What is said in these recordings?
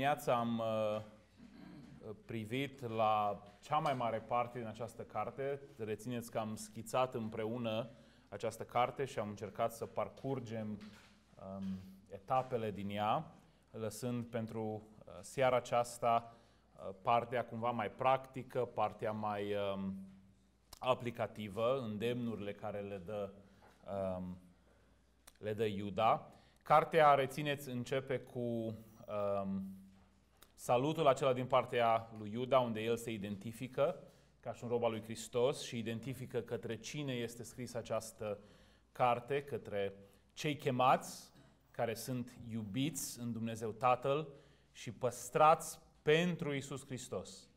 dimineața am uh, privit la cea mai mare parte din această carte. Rețineți că am schițat împreună această carte și am încercat să parcurgem um, etapele din ea, lăsând pentru uh, seara aceasta uh, partea cumva mai practică, partea mai um, aplicativă, îndemnurile care le dă, um, le dă Iuda. Cartea, rețineți, începe cu um, salutul acela din partea lui Iuda, unde el se identifică ca și un rob al lui Hristos și identifică către cine este scrisă această carte, către cei chemați care sunt iubiți în Dumnezeu Tatăl și păstrați pentru Isus Hristos.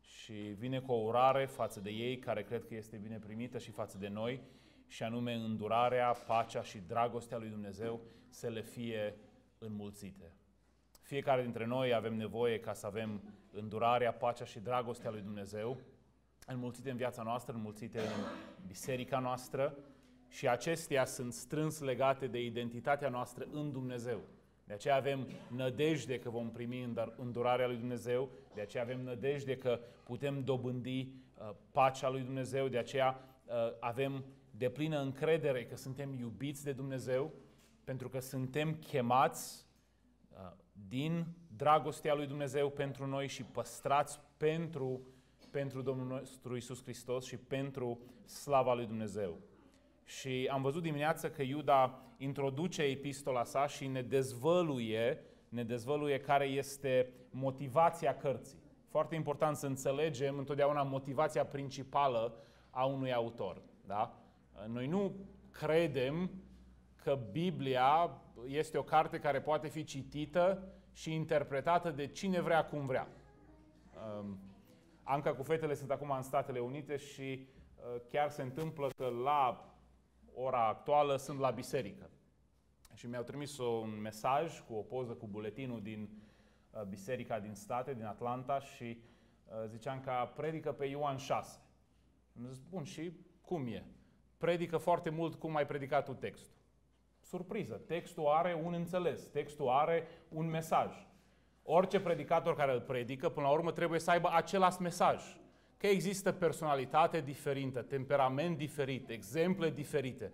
Și vine cu o urare față de ei, care cred că este bine primită și față de noi, și anume îndurarea, pacea și dragostea lui Dumnezeu să le fie înmulțite. Fiecare dintre noi avem nevoie ca să avem îndurarea, pacea și dragostea lui Dumnezeu, înmulțite în viața noastră, înmulțite în biserica noastră și acestea sunt strâns legate de identitatea noastră în Dumnezeu. De aceea avem nădejde că vom primi îndurarea lui Dumnezeu, de aceea avem nădejde că putem dobândi uh, pacea lui Dumnezeu, de aceea uh, avem deplină încredere că suntem iubiți de Dumnezeu, pentru că suntem chemați din dragostea lui Dumnezeu pentru noi și păstrați pentru, pentru Domnul nostru Isus Hristos și pentru slava lui Dumnezeu. Și am văzut dimineața că Iuda introduce epistola sa și ne dezvăluie, ne dezvăluie care este motivația cărții. Foarte important să înțelegem întotdeauna motivația principală a unui autor. Da? Noi nu credem că Biblia este o carte care poate fi citită și interpretată de cine vrea, cum vrea. Um, Anca cu fetele sunt acum în Statele Unite și uh, chiar se întâmplă că la ora actuală sunt la biserică. Și mi-au trimis un mesaj cu o poză cu buletinul din uh, biserica din state, din Atlanta și uh, ziceam că predică pe Ioan 6. Am zis, bun, și cum e? Predică foarte mult cum ai predicat tu textul surpriză. Textul are un înțeles, textul are un mesaj. Orice predicator care îl predică, până la urmă, trebuie să aibă același mesaj. Că există personalitate diferită, temperament diferit, exemple diferite.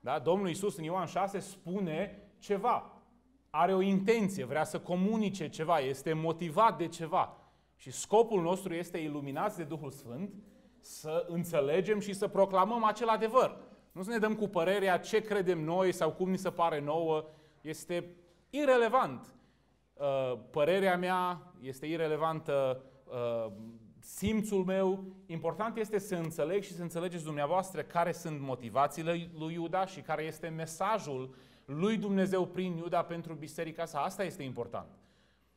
Da? Domnul Isus în Ioan 6 spune ceva. Are o intenție, vrea să comunice ceva, este motivat de ceva. Și scopul nostru este, iluminați de Duhul Sfânt, să înțelegem și să proclamăm acel adevăr. Nu să ne dăm cu părerea ce credem noi sau cum ni se pare nouă. Este irelevant. Uh, părerea mea este irelevantă uh, simțul meu. Important este să înțeleg și să înțelegeți dumneavoastră care sunt motivațiile lui Iuda și care este mesajul lui Dumnezeu prin Iuda pentru biserica sa. Asta este important.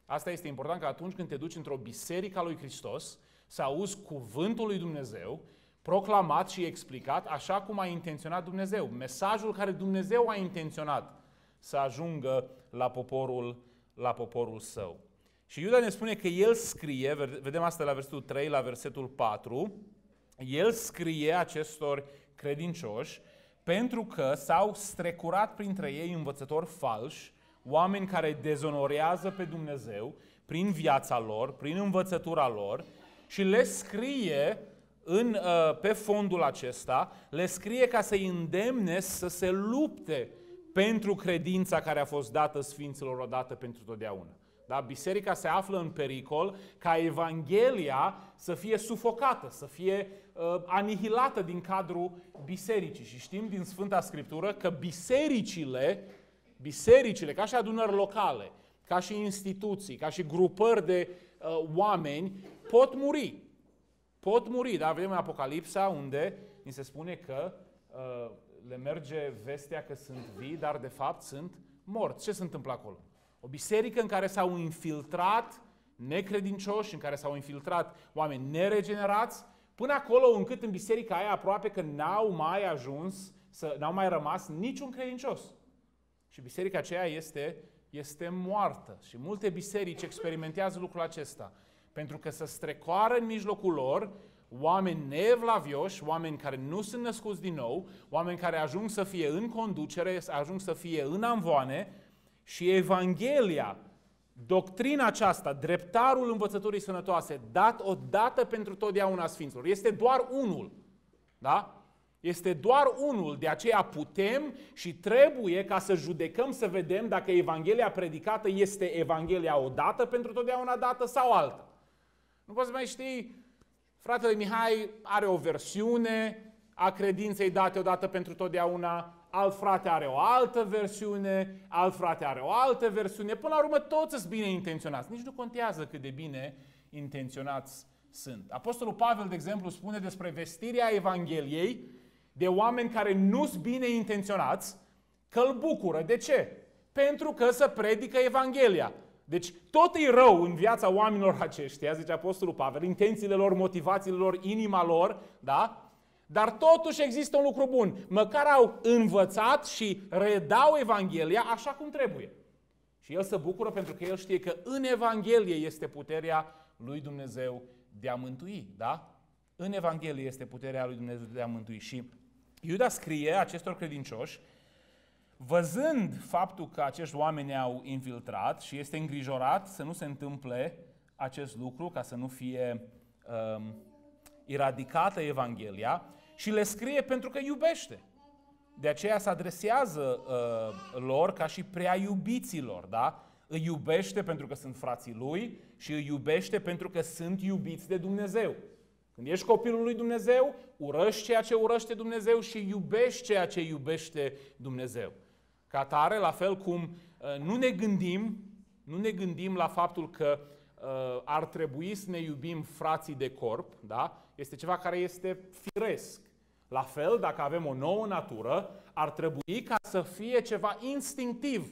Asta este important că atunci când te duci într-o biserică a lui Hristos, să auzi cuvântul lui Dumnezeu proclamat și explicat așa cum a intenționat Dumnezeu. Mesajul care Dumnezeu a intenționat să ajungă la poporul, la poporul său. Și Iuda ne spune că el scrie, vedem asta la versetul 3, la versetul 4, el scrie acestor credincioși pentru că s-au strecurat printre ei învățători falși, oameni care dezonorează pe Dumnezeu prin viața lor, prin învățătura lor și le scrie în, uh, pe fondul acesta, le scrie ca să-i îndemne să se lupte pentru credința care a fost dată Sfinților odată pentru totdeauna. Da? Biserica se află în pericol ca Evanghelia să fie sufocată, să fie uh, anihilată din cadrul bisericii. Și știm din Sfânta Scriptură că bisericile, bisericile ca și adunări locale, ca și instituții, ca și grupări de uh, oameni, pot muri pot muri, da? Vedem în Apocalipsa unde ni se spune că uh, le merge vestea că sunt vii, dar de fapt sunt morți. Ce se întâmplă acolo? O biserică în care s-au infiltrat necredincioși, în care s-au infiltrat oameni neregenerați, până acolo încât în biserica aia aproape că n-au mai ajuns, să, n-au mai rămas niciun credincios. Și biserica aceea este, este moartă. Și multe biserici experimentează lucrul acesta. Pentru că să strecoară în mijlocul lor oameni nevlavioși, oameni care nu sunt născuți din nou, oameni care ajung să fie în conducere, ajung să fie în amvoane și Evanghelia, doctrina aceasta, dreptarul învățăturii sănătoase, dat odată pentru totdeauna Sfinților, este doar unul. Da? Este doar unul, de aceea putem și trebuie ca să judecăm, să vedem dacă Evanghelia predicată este Evanghelia odată pentru totdeauna dată sau altă. Nu poți mai știi, fratele Mihai are o versiune a credinței date odată pentru totdeauna, alt frate are o altă versiune, alt frate are o altă versiune. Până la urmă toți sunt bine intenționați. Nici nu contează cât de bine intenționați sunt. Apostolul Pavel, de exemplu, spune despre vestirea Evangheliei de oameni care nu sunt bine intenționați, că îl bucură. De ce? Pentru că să predică Evanghelia. Deci tot e rău în viața oamenilor aceștia, zice Apostolul Pavel, intențiile lor, motivațiile lor, inima lor, da? Dar totuși există un lucru bun. Măcar au învățat și redau Evanghelia așa cum trebuie. Și el se bucură pentru că el știe că în Evanghelie este puterea lui Dumnezeu de a mântui, da? În Evanghelie este puterea lui Dumnezeu de a mântui. Și Iuda scrie acestor credincioși văzând faptul că acești oameni au infiltrat și este îngrijorat să nu se întâmple acest lucru, ca să nu fie um, eradicată Evanghelia, și le scrie pentru că iubește. De aceea se adresează uh, lor ca și prea iubiților, da? Îi iubește pentru că sunt frații lui și îi iubește pentru că sunt iubiți de Dumnezeu. Când ești copilul lui Dumnezeu, urăști ceea ce urăște Dumnezeu și iubești ceea ce iubește Dumnezeu. Ca atare, la fel cum uh, nu ne gândim, nu ne gândim la faptul că uh, ar trebui să ne iubim frații de corp, da? este ceva care este firesc. La fel, dacă avem o nouă natură, ar trebui ca să fie ceva instinctiv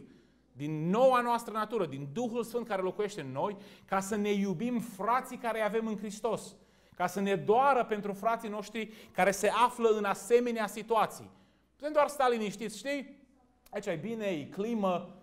din noua noastră natură, din Duhul Sfânt care locuiește în noi, ca să ne iubim frații care îi avem în Hristos. Ca să ne doară pentru frații noștri care se află în asemenea situații. Putem doar sta liniștiți, știi? Aici e bine, e climă,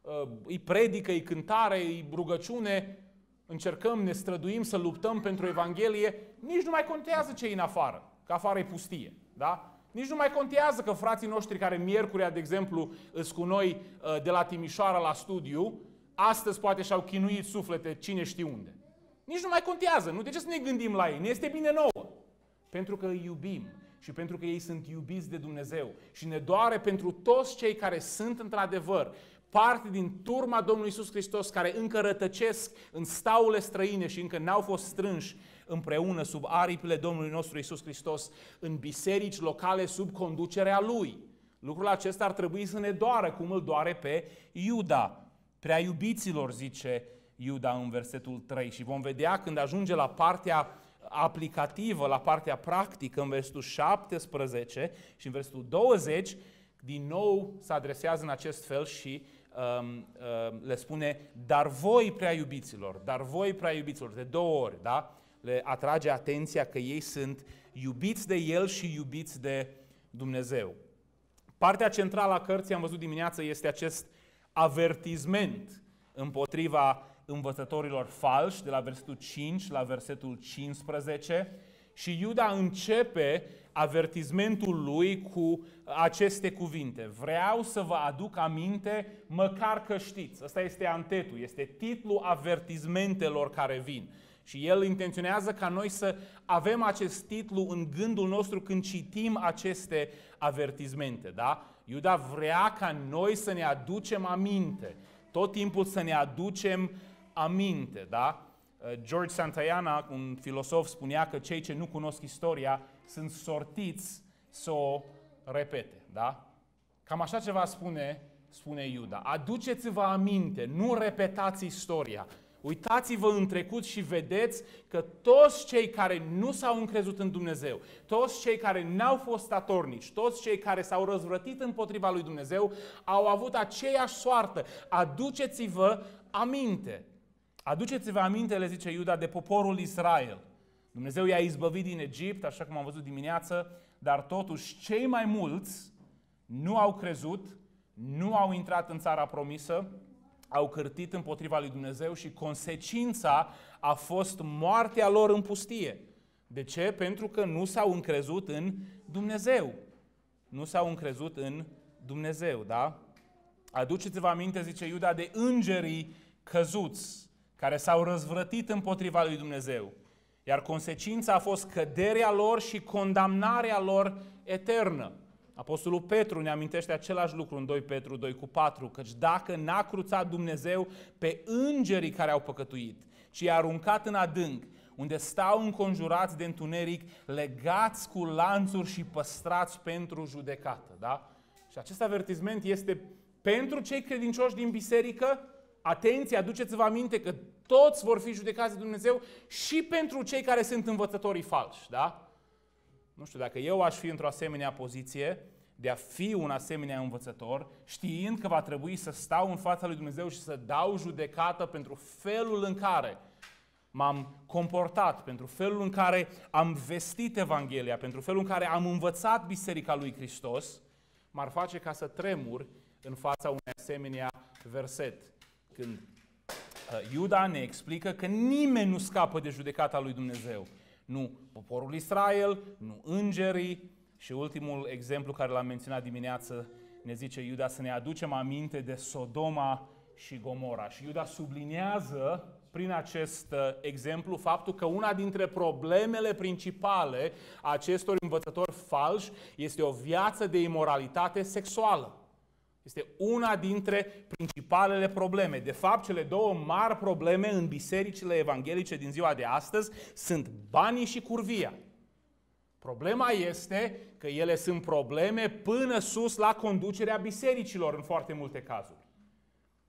uh, e predică, e cântare, e rugăciune, încercăm, ne străduim să luptăm pentru Evanghelie, nici nu mai contează ce e în afară, că afară e pustie. Da? Nici nu mai contează că frații noștri care miercurea, de exemplu, îs cu noi uh, de la Timișoara la studiu, astăzi poate și-au chinuit suflete cine știe unde. Nici nu mai contează, nu? De ce să ne gândim la ei? Ne este bine nouă. Pentru că îi iubim și pentru că ei sunt iubiți de Dumnezeu. Și ne doare pentru toți cei care sunt într-adevăr parte din turma Domnului Isus Hristos care încă rătăcesc în staule străine și încă n-au fost strânși împreună sub aripile Domnului nostru Isus Hristos în biserici locale sub conducerea Lui. Lucrul acesta ar trebui să ne doară cum îl doare pe Iuda. Prea iubiților, zice Iuda în versetul 3 și vom vedea când ajunge la partea aplicativă, la partea practică, în versetul 17 și în versetul 20, din nou se adresează în acest fel și um, um, le spune, dar voi prea iubiților, dar voi prea iubiților, de două ori, da? Le atrage atenția că ei sunt iubiți de El și iubiți de Dumnezeu. Partea centrală a cărții, am văzut dimineață, este acest avertisment împotriva învățătorilor falși, de la versetul 5 la versetul 15, și Iuda începe avertizmentul lui cu aceste cuvinte. Vreau să vă aduc aminte, măcar că știți. Asta este antetul, este titlul avertizmentelor care vin. Și el intenționează ca noi să avem acest titlu în gândul nostru când citim aceste avertizmente. Da? Iuda vrea ca noi să ne aducem aminte, tot timpul să ne aducem aminte, da? Uh, George Santayana, un filosof, spunea că cei ce nu cunosc istoria sunt sortiți să o repete, da? Cam așa ceva spune, spune Iuda. Aduceți-vă aminte, nu repetați istoria. Uitați-vă în trecut și vedeți că toți cei care nu s-au încrezut în Dumnezeu, toți cei care n-au fost statornici, toți cei care s-au răzvrătit împotriva lui Dumnezeu, au avut aceeași soartă. Aduceți-vă aminte. Aduceți-vă aminte, le zice Iuda, de poporul Israel. Dumnezeu i-a izbăvit din Egipt, așa cum am văzut dimineață, dar totuși cei mai mulți nu au crezut, nu au intrat în țara promisă, au cârtit împotriva lui Dumnezeu și consecința a fost moartea lor în pustie. De ce? Pentru că nu s-au încrezut în Dumnezeu. Nu s-au încrezut în Dumnezeu, da? Aduceți-vă aminte, zice Iuda, de îngerii căzuți care s-au răzvrătit împotriva lui Dumnezeu, iar consecința a fost căderea lor și condamnarea lor eternă. Apostolul Petru ne amintește același lucru în 2 Petru 2 cu 4, căci dacă n-a cruțat Dumnezeu pe îngerii care au păcătuit, ci i-a aruncat în adânc, unde stau înconjurați de întuneric, legați cu lanțuri și păstrați pentru judecată. Da? Și acest avertisment este pentru cei credincioși din biserică, Atenție, aduceți-vă aminte că toți vor fi judecați de Dumnezeu și pentru cei care sunt învățătorii falși, da? Nu știu, dacă eu aș fi într-o asemenea poziție de a fi un asemenea învățător, știind că va trebui să stau în fața lui Dumnezeu și să dau judecată pentru felul în care m-am comportat, pentru felul în care am vestit Evanghelia, pentru felul în care am învățat Biserica lui Hristos, m-ar face ca să tremur în fața unui asemenea verset. Când uh, Iuda ne explică că nimeni nu scapă de judecata lui Dumnezeu. Nu poporul Israel, nu îngerii și ultimul exemplu care l-am menționat dimineață ne zice Iuda să ne aducem aminte de Sodoma și Gomora. Și Iuda subliniază prin acest uh, exemplu faptul că una dintre problemele principale a acestor învățători falși este o viață de imoralitate sexuală. Este una dintre principalele probleme. De fapt, cele două mari probleme în bisericile evanghelice din ziua de astăzi sunt banii și curvia. Problema este că ele sunt probleme până sus la conducerea bisericilor în foarte multe cazuri.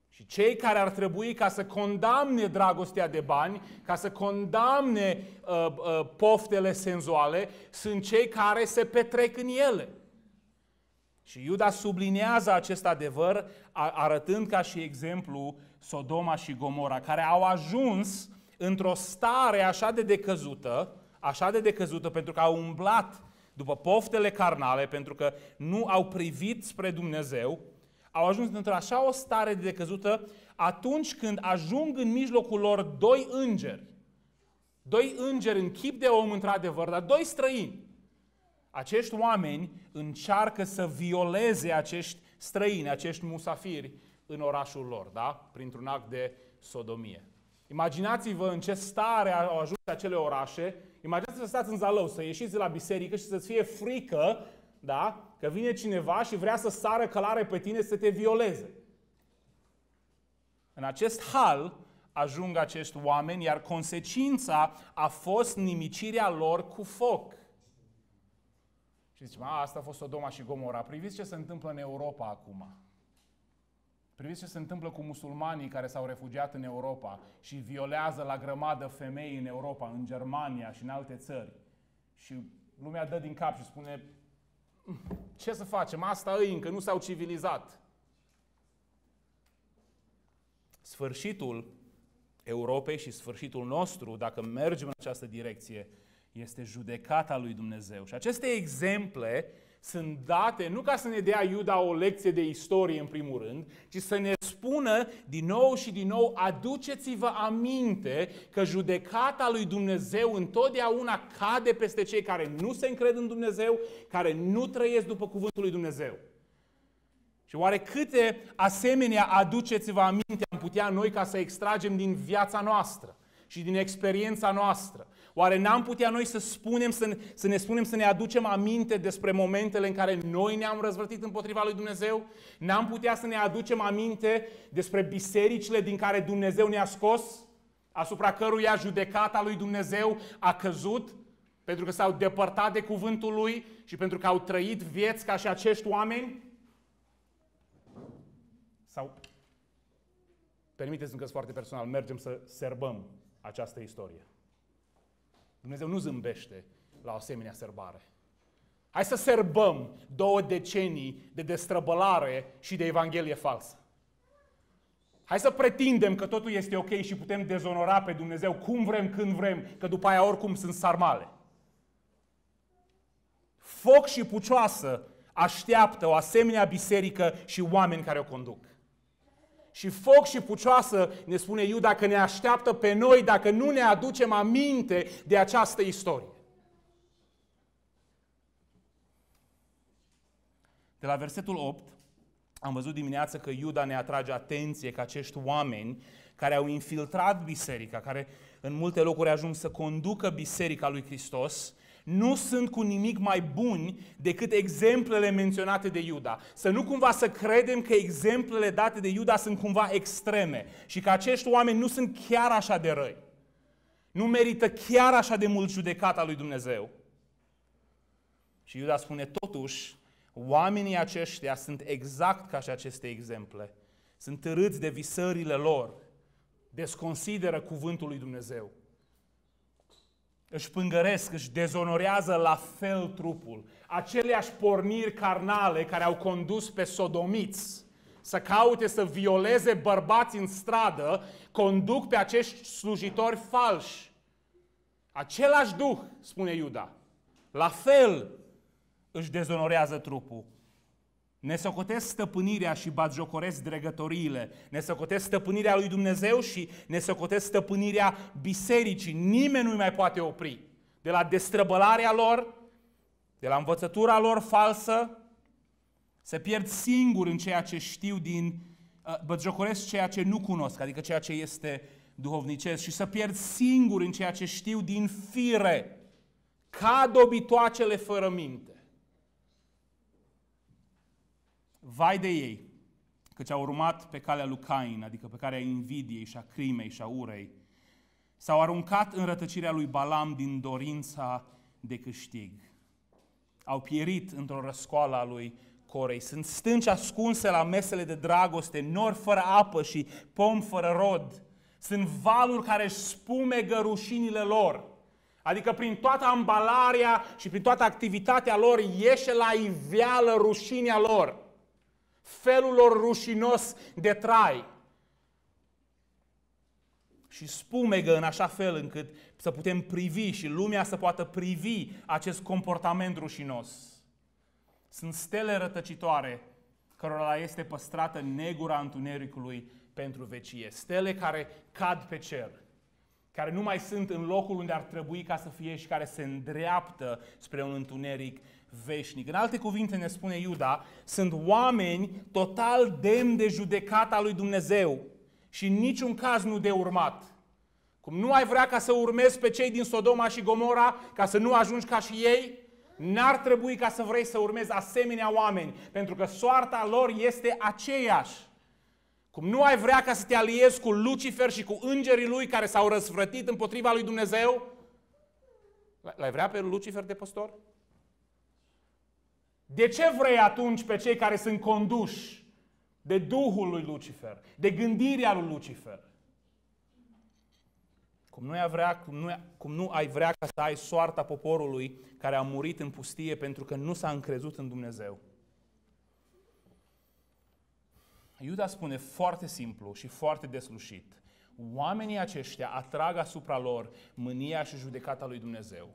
Și cei care ar trebui ca să condamne dragostea de bani, ca să condamne uh, uh, poftele senzuale, sunt cei care se petrec în ele. Și Iuda sublinează acest adevăr arătând ca și exemplu Sodoma și Gomora, care au ajuns într-o stare așa de decăzută, așa de decăzută pentru că au umblat după poftele carnale, pentru că nu au privit spre Dumnezeu, au ajuns într-o așa o stare de decăzută atunci când ajung în mijlocul lor doi îngeri. Doi îngeri în chip de om, într-adevăr, dar doi străini. Acești oameni încearcă să violeze acești străini, acești musafiri în orașul lor, da? Printr-un act de sodomie. Imaginați-vă în ce stare au ajuns acele orașe. Imaginați-vă să stați în Zalău, să ieșiți de la biserică și să-ți fie frică, da? Că vine cineva și vrea să sară călare pe tine să te violeze. În acest hal ajung acești oameni, iar consecința a fost nimicirea lor cu foc. Și zicem, a, asta a fost Sodoma și Gomora. Priviți ce se întâmplă în Europa acum. Priviți ce se întâmplă cu musulmanii care s-au refugiat în Europa și violează la grămadă femei în Europa, în Germania și în alte țări. Și lumea dă din cap și spune, ce să facem, asta îi încă nu s-au civilizat. Sfârșitul Europei și sfârșitul nostru, dacă mergem în această direcție, este judecata lui Dumnezeu. Și aceste exemple sunt date nu ca să ne dea Iuda o lecție de istorie în primul rând, ci să ne spună din nou și din nou, aduceți-vă aminte că judecata lui Dumnezeu întotdeauna cade peste cei care nu se încred în Dumnezeu, care nu trăiesc după cuvântul lui Dumnezeu. Și oare câte asemenea aduceți-vă aminte am putea noi ca să extragem din viața noastră și din experiența noastră? Oare n-am putea noi să spunem, să, să ne spunem, să ne aducem aminte despre momentele în care noi ne-am răzvrătit împotriva lui Dumnezeu? N-am putea să ne aducem aminte despre bisericile din care Dumnezeu ne-a scos? Asupra căruia judecata lui Dumnezeu a căzut? Pentru că s-au depărtat de cuvântul lui și pentru că au trăit vieți ca și acești oameni? Sau, permiteți-mi că sunt foarte personal, mergem să serbăm această istorie. Dumnezeu nu zâmbește la o asemenea sărbare. Hai să serbăm două decenii de destrăbălare și de evanghelie falsă. Hai să pretindem că totul este ok și putem dezonora pe Dumnezeu cum vrem, când vrem, că după aia oricum sunt sarmale. Foc și pucioasă așteaptă o asemenea biserică și oameni care o conduc și foc și pucioasă, ne spune Iuda, că ne așteaptă pe noi dacă nu ne aducem aminte de această istorie. De la versetul 8, am văzut dimineață că Iuda ne atrage atenție că acești oameni care au infiltrat biserica, care în multe locuri ajung să conducă biserica lui Hristos, nu sunt cu nimic mai buni decât exemplele menționate de Iuda. Să nu cumva să credem că exemplele date de Iuda sunt cumva extreme și că acești oameni nu sunt chiar așa de răi. Nu merită chiar așa de mult judecata lui Dumnezeu. Și Iuda spune, totuși, oamenii aceștia sunt exact ca și aceste exemple. Sunt târâți de visările lor, desconsideră cuvântul lui Dumnezeu își pângăresc, își dezonorează la fel trupul. Aceleași porniri carnale care au condus pe sodomiți să caute să violeze bărbați în stradă, conduc pe acești slujitori falși. Același duh, spune Iuda, la fel își dezonorează trupul. Ne socotesc stăpânirea și batjocoresc dregătoriile. Ne socotesc stăpânirea lui Dumnezeu și ne socotesc stăpânirea bisericii. Nimeni nu-i mai poate opri. De la destrăbălarea lor, de la învățătura lor falsă, se pierd singuri în ceea ce știu din... Uh, Bătjocoresc ceea ce nu cunosc, adică ceea ce este duhovnicesc și să pierd singur în ceea ce știu din fire, ca dobitoacele fără minte. Vai de ei, căci au urmat pe calea lui Cain, adică pe calea invidiei și a crimei și a urei. S-au aruncat în rătăcirea lui Balam din dorința de câștig. Au pierit într-o răscoală a lui Corei. Sunt stânci ascunse la mesele de dragoste, nori fără apă și pom fără rod. Sunt valuri care își spumegă rușinile lor. Adică prin toată ambalarea și prin toată activitatea lor ieșe la iveală rușinea lor felul lor rușinos de trai. Și spumegă în așa fel încât să putem privi și lumea să poată privi acest comportament rușinos. Sunt stele rătăcitoare cărora este păstrată negura întunericului pentru vecie. Stele care cad pe cer, care nu mai sunt în locul unde ar trebui ca să fie și care se îndreaptă spre un întuneric veșnic. În alte cuvinte ne spune Iuda, sunt oameni total demn de judecata lui Dumnezeu și în niciun caz nu de urmat. Cum nu ai vrea ca să urmezi pe cei din Sodoma și Gomora, ca să nu ajungi ca și ei, n-ar trebui ca să vrei să urmezi asemenea oameni, pentru că soarta lor este aceeași. Cum nu ai vrea ca să te aliezi cu Lucifer și cu îngerii lui care s-au răsfrătit împotriva lui Dumnezeu, l-ai vrea pe Lucifer de păstor? De ce vrei atunci pe cei care sunt conduși de Duhul lui Lucifer, de gândirea lui Lucifer? Cum nu, ai vrea, cum, nu, cum nu ai vrea ca să ai soarta poporului care a murit în pustie pentru că nu s-a încrezut în Dumnezeu. Iuda spune foarte simplu și foarte deslușit. Oamenii aceștia atrag asupra lor mânia și judecata lui Dumnezeu.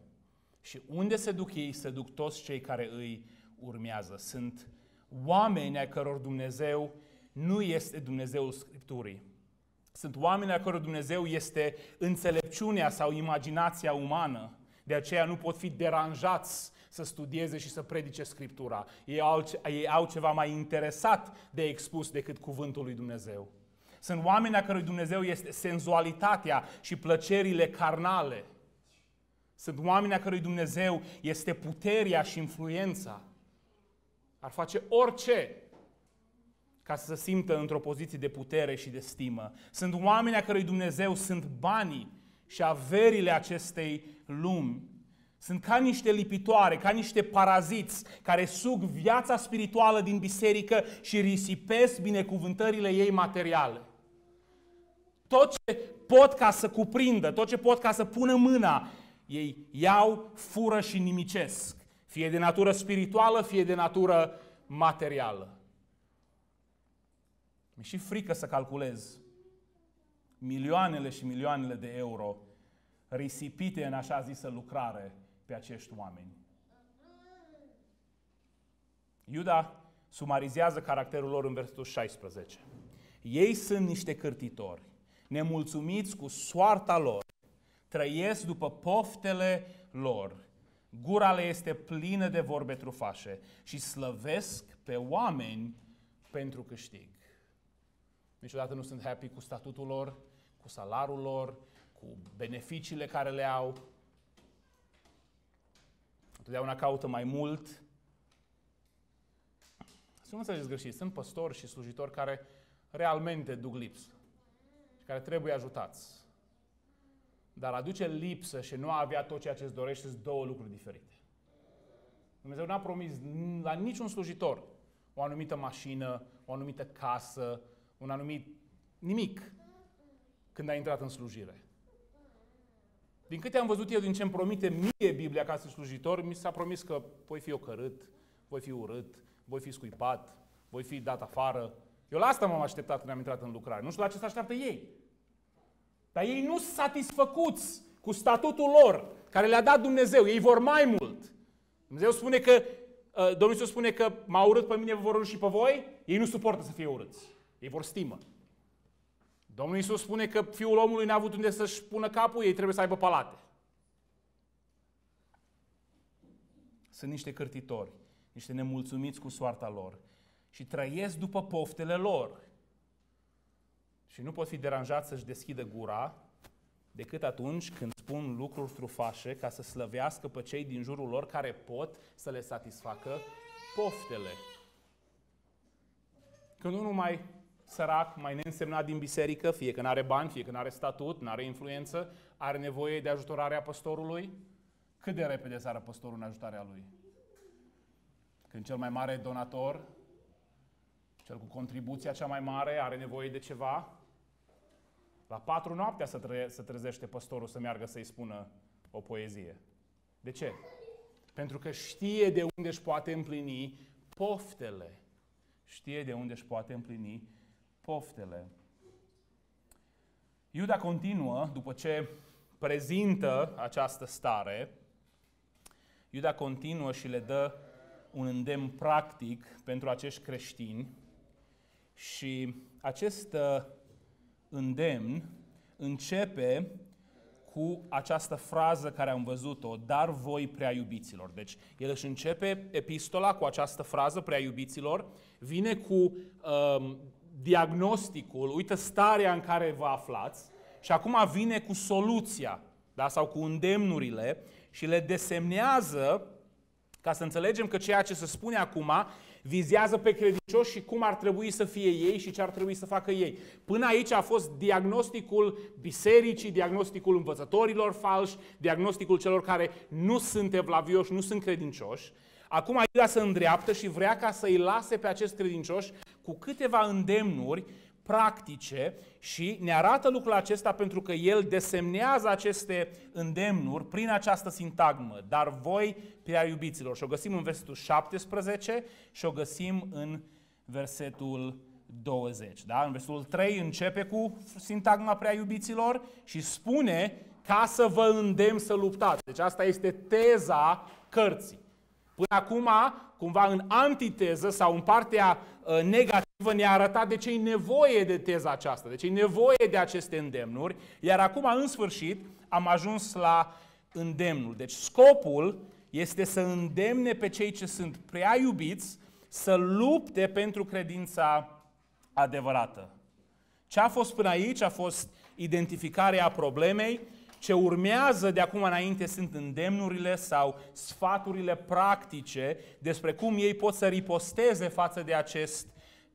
Și unde se duc ei, se duc toți cei care îi urmează. Sunt oameni a căror Dumnezeu nu este Dumnezeul Scripturii. Sunt oameni a căror Dumnezeu este înțelepciunea sau imaginația umană. De aceea nu pot fi deranjați să studieze și să predice Scriptura. Ei au, ei au ceva mai interesat de expus decât cuvântul lui Dumnezeu. Sunt oameni a cărui Dumnezeu este senzualitatea și plăcerile carnale. Sunt oameni a cărui Dumnezeu este puterea și influența ar face orice ca să se simtă într-o poziție de putere și de stimă. Sunt oameni a cărui Dumnezeu sunt banii și averile acestei lumi. Sunt ca niște lipitoare, ca niște paraziți care sug viața spirituală din biserică și risipesc binecuvântările ei materiale. Tot ce pot ca să cuprindă, tot ce pot ca să pună mâna, ei iau, fură și nimicesc fie de natură spirituală, fie de natură materială. Mi și frică să calculez milioanele și milioanele de euro risipite în așa zisă lucrare pe acești oameni. Iuda sumarizează caracterul lor în versetul 16. Ei sunt niște cârtitori, nemulțumiți cu soarta lor, trăiesc după poftele lor Gura le este plină de vorbe trufașe și slăvesc pe oameni pentru câștig. Niciodată nu sunt happy cu statutul lor, cu salarul lor, cu beneficiile care le au. Întotdeauna caută mai mult. Să nu înțelegeți greșit, sunt păstori și slujitori care realmente duc lips și care trebuie ajutați. Dar aduce lipsă și nu a avea tot ceea ce îți dorești sunt două lucruri diferite. Dumnezeu n-a promis la niciun slujitor o anumită mașină, o anumită casă, un anumit nimic când a intrat în slujire. Din câte am văzut eu, din ce îmi promite mie Biblia ca să slujitor, mi s-a promis că voi fi ocărât, voi fi urât, voi fi scuipat, voi fi dat afară. Eu la asta m-am așteptat când am intrat în lucrare. Nu știu la ce se așteaptă ei. Dar ei nu sunt satisfăcuți cu statutul lor care le-a dat Dumnezeu. Ei vor mai mult. Dumnezeu spune că, uh, Domnul Iisus spune că m-a urât pe mine, vă vor urât și pe voi. Ei nu suportă să fie urâți. Ei vor stimă. Domnul Iisus spune că fiul omului n-a avut unde să-și pună capul, ei trebuie să aibă palate. Sunt niște cârtitori, niște nemulțumiți cu soarta lor și trăiesc după poftele lor. Și nu pot fi deranjat să-și deschidă gura decât atunci când spun lucruri trufașe ca să slăvească pe cei din jurul lor care pot să le satisfacă poftele. Când unul mai sărac, mai neînsemnat din biserică, fie că nu are bani, fie că nu are statut, nu are influență, are nevoie de ajutorarea păstorului, cât de repede sară păstorul în ajutarea lui? Când cel mai mare donator, cel cu contribuția cea mai mare, are nevoie de ceva, la patru noaptea să tre- să trezește păstorul să meargă să-i spună o poezie. De ce? Pentru că știe de unde își poate împlini poftele. Știe de unde își poate împlini poftele. Iuda continuă, după ce prezintă această stare, Iuda continuă și le dă un îndemn practic pentru acești creștini și acest uh, îndemn începe cu această frază care am văzut-o, dar voi prea iubiților. Deci el își începe epistola cu această frază, prea iubiților, vine cu um, diagnosticul, uite starea în care vă aflați și acum vine cu soluția, da? sau cu îndemnurile și le desemnează ca să înțelegem că ceea ce se spune acum vizează pe credincioși și cum ar trebui să fie ei și ce ar trebui să facă ei. Până aici a fost diagnosticul bisericii, diagnosticul învățătorilor falși, diagnosticul celor care nu sunt evlavioși, nu sunt credincioși. Acum Iuda se îndreaptă și vrea ca să-i lase pe acest credincioși cu câteva îndemnuri practice și ne arată lucrul acesta pentru că el desemnează aceste îndemnuri prin această sintagmă, dar voi prea iubiților. Și o găsim în versetul 17 și o găsim în versetul 20. Da? În versetul 3 începe cu sintagma prea iubiților și spune ca să vă îndemn să luptați. Deci asta este teza cărții. Până acum, cumva în antiteză sau în partea uh, negativă, vă ne-a arătat de ce e nevoie de teza aceasta, de ce e nevoie de aceste îndemnuri, iar acum, în sfârșit, am ajuns la îndemnul. Deci scopul este să îndemne pe cei ce sunt prea iubiți să lupte pentru credința adevărată. Ce a fost până aici a fost identificarea problemei, ce urmează de acum înainte sunt îndemnurile sau sfaturile practice despre cum ei pot să riposteze față de acest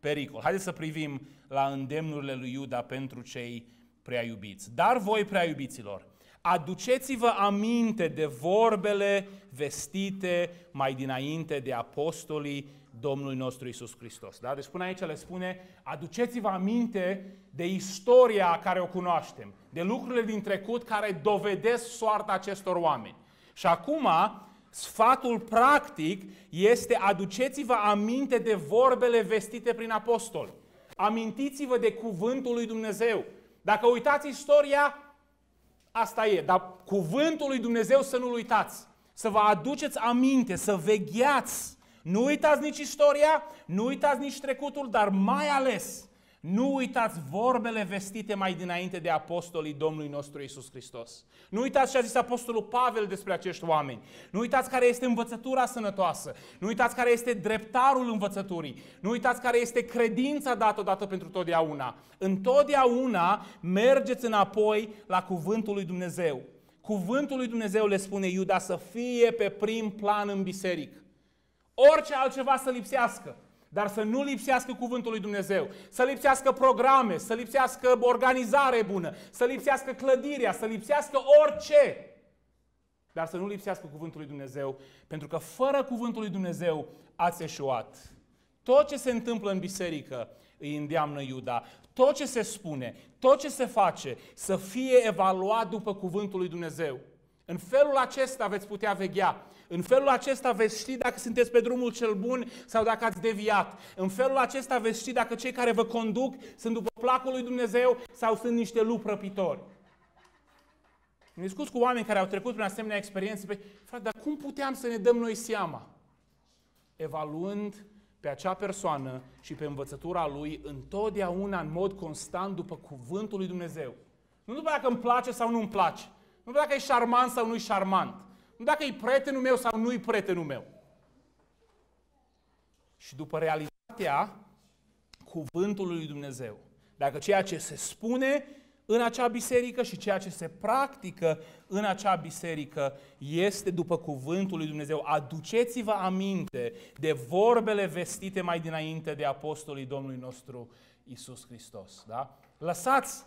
pericol. Haideți să privim la îndemnurile lui Iuda pentru cei prea iubiți. Dar voi, prea iubiților, aduceți-vă aminte de vorbele vestite mai dinainte de apostolii Domnului nostru Isus Hristos. Da? Deci până aici le spune, aduceți-vă aminte de istoria care o cunoaștem, de lucrurile din trecut care dovedesc soarta acestor oameni. Și acum Sfatul practic este aduceți-vă aminte de vorbele vestite prin apostol. Amintiți-vă de cuvântul lui Dumnezeu. Dacă uitați istoria, asta e. Dar cuvântul lui Dumnezeu să nu-l uitați. Să vă aduceți aminte, să vegheați. Nu uitați nici istoria, nu uitați nici trecutul, dar mai ales nu uitați vorbele vestite mai dinainte de apostolii Domnului nostru Isus Hristos. Nu uitați ce a zis apostolul Pavel despre acești oameni. Nu uitați care este învățătura sănătoasă. Nu uitați care este dreptarul învățăturii. Nu uitați care este credința dată odată pentru totdeauna. Întotdeauna mergeți înapoi la cuvântul lui Dumnezeu. Cuvântul lui Dumnezeu le spune Iuda să fie pe prim plan în biserică. Orice altceva să lipsească. Dar să nu lipsească cuvântul lui Dumnezeu, să lipsească programe, să lipsească organizare bună, să lipsească clădirea, să lipsească orice. Dar să nu lipsească cuvântul lui Dumnezeu, pentru că fără cuvântul lui Dumnezeu ați eșuat. Tot ce se întâmplă în biserică îi îndeamnă Iuda. Tot ce se spune, tot ce se face, să fie evaluat după cuvântul lui Dumnezeu. În felul acesta veți putea veghea. În felul acesta veți ști dacă sunteți pe drumul cel bun sau dacă ați deviat. În felul acesta veți ști dacă cei care vă conduc sunt după placul lui Dumnezeu sau sunt niște lupi răpitori. Am discut cu oameni care au trecut prin asemenea experiențe. Pe, frate, dar cum puteam să ne dăm noi seama? Evaluând pe acea persoană și pe învățătura lui întotdeauna în mod constant după cuvântul lui Dumnezeu. Nu după dacă îmi place sau nu îmi place, nu dacă e șarmant sau nu-i șarmant. Nu dacă e prietenul meu sau nu-i prietenul meu. Și după realitatea cuvântului lui Dumnezeu, dacă ceea ce se spune în acea biserică și ceea ce se practică în acea biserică este după cuvântul lui Dumnezeu. Aduceți-vă aminte de vorbele vestite mai dinainte de apostolii Domnului nostru Isus Hristos. Da? Lăsați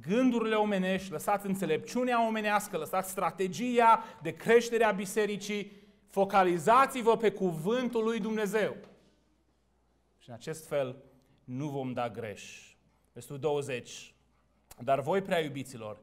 gândurile omenești, lăsați înțelepciunea omenească, lăsați strategia de creștere a bisericii, focalizați-vă pe cuvântul lui Dumnezeu. Și în acest fel nu vom da greș. Versetul 20. Dar voi, prea iubiților,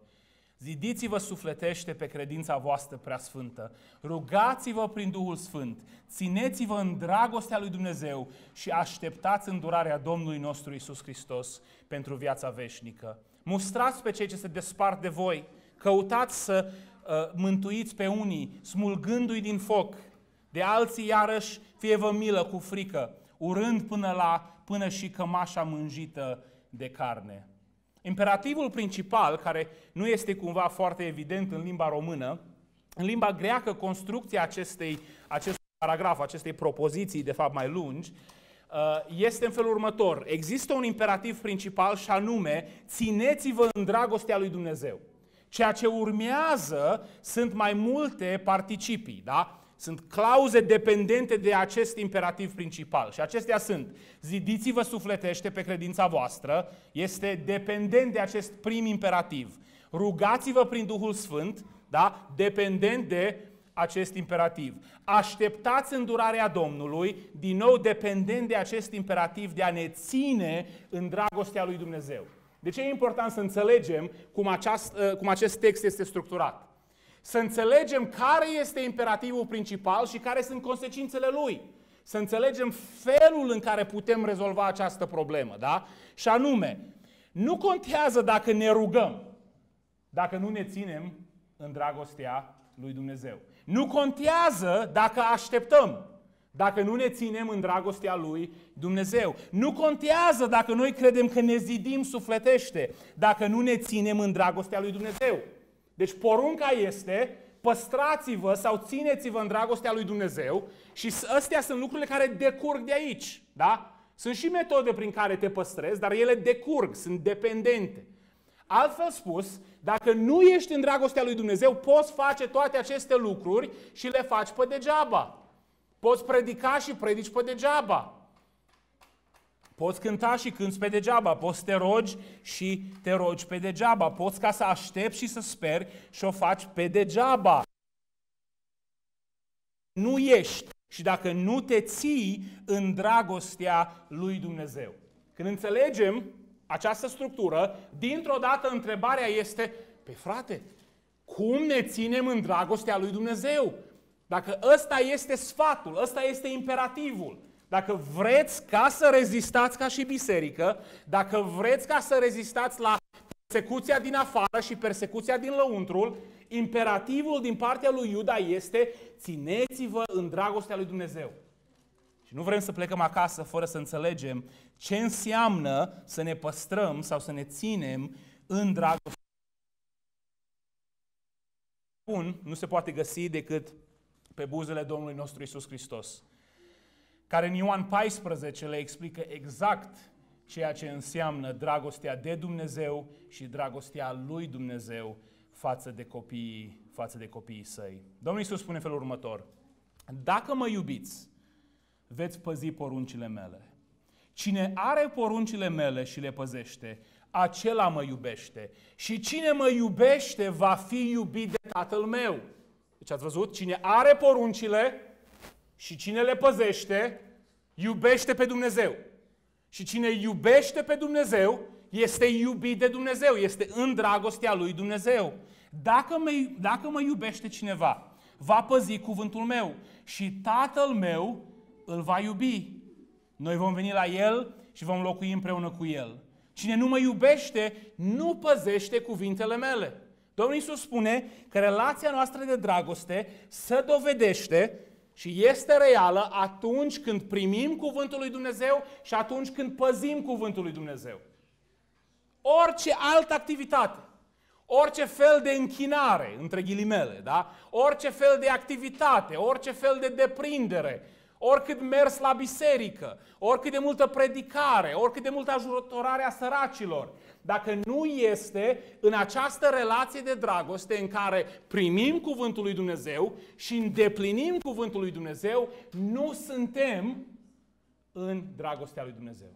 Zidiți-vă sufletește pe credința voastră prea sfântă. Rugați-vă prin Duhul Sfânt. Țineți-vă în dragostea lui Dumnezeu și așteptați îndurarea Domnului nostru Isus Hristos pentru viața veșnică mustrați pe cei ce se despart de voi, căutați să uh, mântuiți pe unii, smulgându-i din foc, de alții iarăși fie vă milă cu frică, urând până la până și cămașa mânjită de carne. Imperativul principal, care nu este cumva foarte evident în limba română, în limba greacă, construcția acestei, acestui paragraf, acestei propoziții, de fapt mai lungi, Uh, este în felul următor. Există un imperativ principal și anume, țineți-vă în dragostea lui Dumnezeu. Ceea ce urmează sunt mai multe participii, da? Sunt clauze dependente de acest imperativ principal și acestea sunt zidiți-vă sufletește pe credința voastră, este dependent de acest prim imperativ. Rugați-vă prin Duhul Sfânt, da? dependent de acest imperativ. Așteptați îndurarea Domnului, din nou dependent de acest imperativ de a ne ține în dragostea lui Dumnezeu. De ce e important să înțelegem cum, aceast, ă, cum acest text este structurat? Să înțelegem care este imperativul principal și care sunt consecințele lui. Să înțelegem felul în care putem rezolva această problemă, da? Și anume, nu contează dacă ne rugăm, dacă nu ne ținem în dragostea lui Dumnezeu. Nu contează dacă așteptăm, dacă nu ne ținem în dragostea lui Dumnezeu. Nu contează dacă noi credem că ne zidim sufletește, dacă nu ne ținem în dragostea lui Dumnezeu. Deci porunca este păstrați-vă sau țineți-vă în dragostea lui Dumnezeu și astea sunt lucrurile care decurg de aici. Da? Sunt și metode prin care te păstrezi, dar ele decurg, sunt dependente. Altfel spus, dacă nu ești în dragostea lui Dumnezeu, poți face toate aceste lucruri și le faci pe degeaba. Poți predica și predici pe degeaba. Poți cânta și cânți pe degeaba, poți te rogi și te rogi pe degeaba, poți ca să aștepți și să speri și o faci pe degeaba. Nu ești și dacă nu te ții în dragostea lui Dumnezeu. Când înțelegem această structură, dintr-o dată întrebarea este, pe frate, cum ne ținem în dragostea lui Dumnezeu? Dacă ăsta este sfatul, ăsta este imperativul, dacă vreți ca să rezistați ca și biserică, dacă vreți ca să rezistați la persecuția din afară și persecuția din lăuntrul, imperativul din partea lui Iuda este țineți-vă în dragostea lui Dumnezeu nu vrem să plecăm acasă fără să înțelegem ce înseamnă să ne păstrăm sau să ne ținem în dragoste. Bun nu se poate găsi decât pe buzele Domnului nostru Isus Hristos, care în Ioan 14 le explică exact ceea ce înseamnă dragostea de Dumnezeu și dragostea lui Dumnezeu față de copiii, față de copiii săi. Domnul Isus spune în felul următor: Dacă mă iubiți, veți păzi poruncile mele. Cine are poruncile mele și le păzește, acela mă iubește. Și cine mă iubește va fi iubit de Tatăl meu. Deci ați văzut? Cine are poruncile și cine le păzește, iubește pe Dumnezeu. Și cine iubește pe Dumnezeu, este iubit de Dumnezeu, este în dragostea lui Dumnezeu. Dacă mă, dacă mă iubește cineva, va păzi cuvântul meu și Tatăl meu îl va iubi. Noi vom veni la el și vom locui împreună cu el. Cine nu mă iubește, nu păzește cuvintele mele. Domnul Iisus spune că relația noastră de dragoste se dovedește și este reală atunci când primim cuvântul lui Dumnezeu și atunci când păzim cuvântul lui Dumnezeu. Orice altă activitate, orice fel de închinare, între ghilimele, da? orice fel de activitate, orice fel de deprindere, oricât mers la biserică, oricât de multă predicare, oricât de multă ajutorare a săracilor, dacă nu este în această relație de dragoste în care primim cuvântul lui Dumnezeu și îndeplinim cuvântul lui Dumnezeu, nu suntem în dragostea lui Dumnezeu.